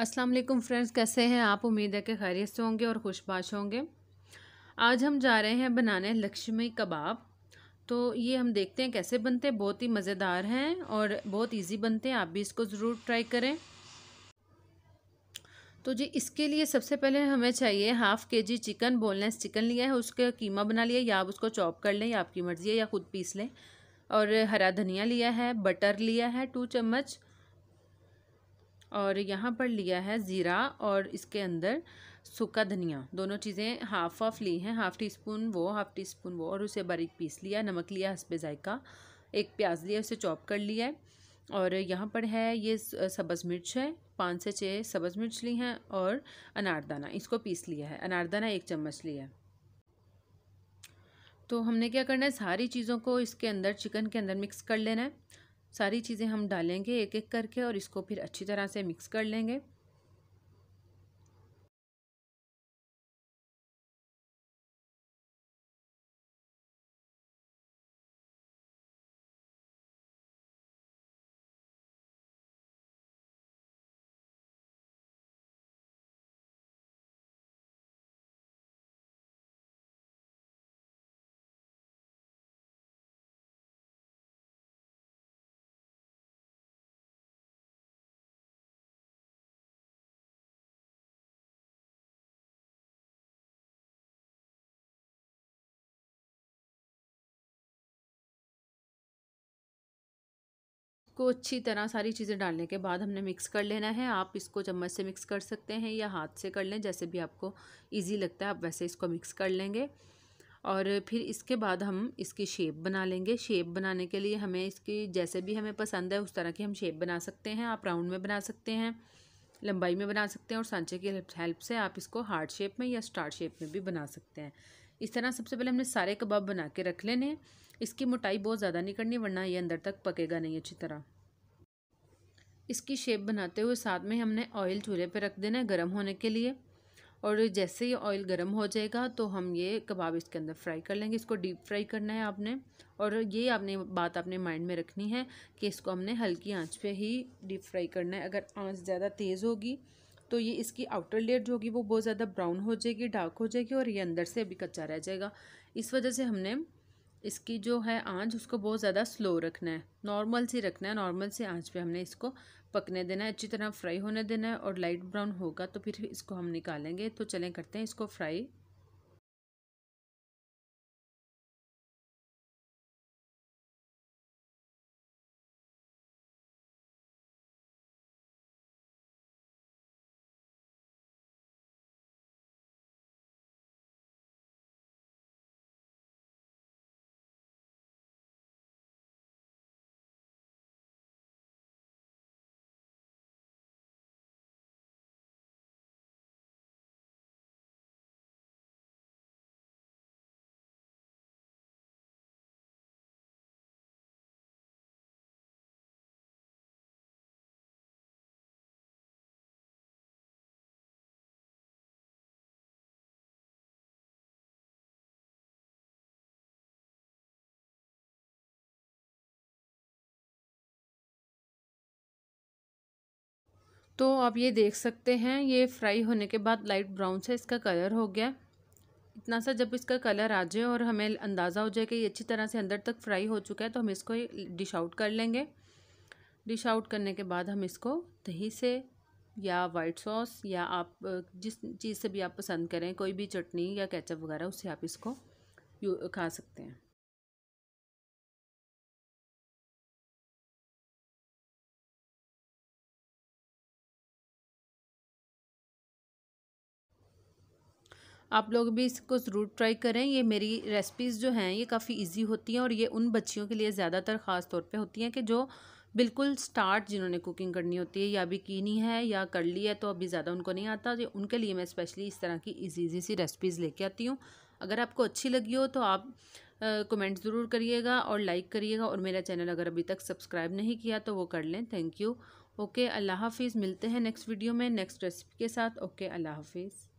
अस्सलाम वालेकुम फ्रेंड्स कैसे हैं आप उम्मीद है कि खैरियत से होंगे और खुशबाश होंगे आज हम जा रहे हैं बनाने लक्ष्मी कबाब तो ये हम देखते हैं कैसे बनते हैं बहुत ही मज़ेदार हैं और बहुत इजी बनते हैं आप भी इसको ज़रूर ट्राई करें तो जी इसके लिए सबसे पहले हमें चाहिए हाफ़ के जी चिकन बोनलेस चिकन लिया है उसका कीमा बना लिया या आप उसको चॉप कर लें या आपकी मर्ज़ी है या ख़ुद पीस लें और हरा धनिया लिया है बटर लिया है टू चम्मच और यहाँ पर लिया है ज़ीरा और इसके अंदर सूखा धनिया दोनों चीज़ें हाफ़ ऑफ़ ली हैं हाफ़ टी स्पून वो हाफ़ टी स्पून वो और उसे बारीक पीस लिया नमक लिया हंसपे जायका एक प्याज लिया उसे चॉप कर लिया है और यहाँ पर है ये सब्ज़ मिर्च है पाँच से छः सब्ज़ मिर्च ली हैं और अनारदाना इसको पीस लिया है अनारदाना एक चम्मच लिया है तो हमने क्या करना है सारी चीज़ों को इसके अंदर चिकन के अंदर मिक्स कर लेना है सारी चीज़ें हम डालेंगे एक एक करके और इसको फिर अच्छी तरह से मिक्स कर लेंगे को अच्छी तरह सारी चीज़ें डालने के बाद हमने मिक्स कर लेना है आप इसको चम्मच से मिक्स कर सकते हैं या हाथ से कर लें जैसे भी आपको इजी लगता है आप वैसे इसको मिक्स कर लेंगे और फिर इसके बाद हम इसकी शेप बना लेंगे शेप बनाने के लिए हमें इसकी जैसे भी हमें पसंद है उस तरह की हम शेप बना सकते हैं आप राउंड में बना सकते हैं लंबाई में बना सकते हैं और सांचे की हेल्प से आप इसको हार्ड शेप में या स्टार शेप में भी बना सकते हैं इस तरह सबसे पहले हमने सारे कबाब बना के रख लेने इसकी मोटाई बहुत ज़्यादा नहीं करनी वरना ये अंदर तक पकेगा नहीं अच्छी तरह इसकी शेप बनाते हुए साथ में हमने ऑयल चूल्हे पर रख देना है गर्म होने के लिए और जैसे ही ऑयल गर्म हो जाएगा तो हम ये कबाब इसके अंदर फ्राई कर लेंगे इसको डीप फ्राई करना है आपने और ये आपने बात आपने माइंड में रखनी है कि इसको हमने हल्की आंच पे ही डीप फ्राई करना है अगर आंच ज़्यादा तेज़ होगी तो ये इसकी आउटर लेयर जो होगी वो बहुत ज़्यादा ब्राउन हो जाएगी डार्क हो जाएगी और ये अंदर से अभी कच्चा रह जाएगा इस वजह से हमने इसकी जो है आंच उसको बहुत ज़्यादा स्लो रखना है नॉर्मल सी रखना है नॉर्मल सी आंच पे हमने इसको पकने देना है अच्छी तरह फ्राई होने देना है और लाइट ब्राउन होगा तो फिर इसको हम निकालेंगे तो चलें करते हैं इसको फ्राई तो आप ये देख सकते हैं ये फ्राई होने के बाद लाइट ब्राउन से इसका कलर हो गया इतना सा जब इसका कलर आ जाए और हमें अंदाज़ा हो जाए कि ये अच्छी तरह से अंदर तक फ्राई हो चुका है तो हम इसको डिश आउट कर लेंगे डिश आउट करने के बाद हम इसको दही से या वाइट सॉस या आप जिस चीज़ से भी आप पसंद करें कोई भी चटनी या कैचअप वगैरह उससे आप इसको खा सकते हैं आप लोग भी इसको ज़रूर ट्राई करें ये मेरी रेसिपीज़ जो हैं ये काफ़ी ईजी होती हैं और ये उन बच्चियों के लिए ज़्यादातर ख़ास तौर पे होती हैं कि जो बिल्कुल स्टार्ट जिन्होंने कुकिंग करनी होती है या अभी की नहीं है या कर ली है तो अभी ज़्यादा उनको नहीं आता तो उनके लिए मैं स्पेशली इस तरह की ईजी ईजी सी रेसिपीज़ लेके आती हूँ अगर आपको अच्छी लगी हो तो आप कमेंट ज़रूर करिएगा और लाइक करिएगा और मेरा चैनल अगर अभी तक सब्सक्राइब नहीं किया तो वो कर लें थैंक यू ओके अल्लाह हाफिज़ मिलते हैं नेक्स्ट वीडियो में नेक्स्ट रेसिपी के साथ ओके अल्लाह हाफिज़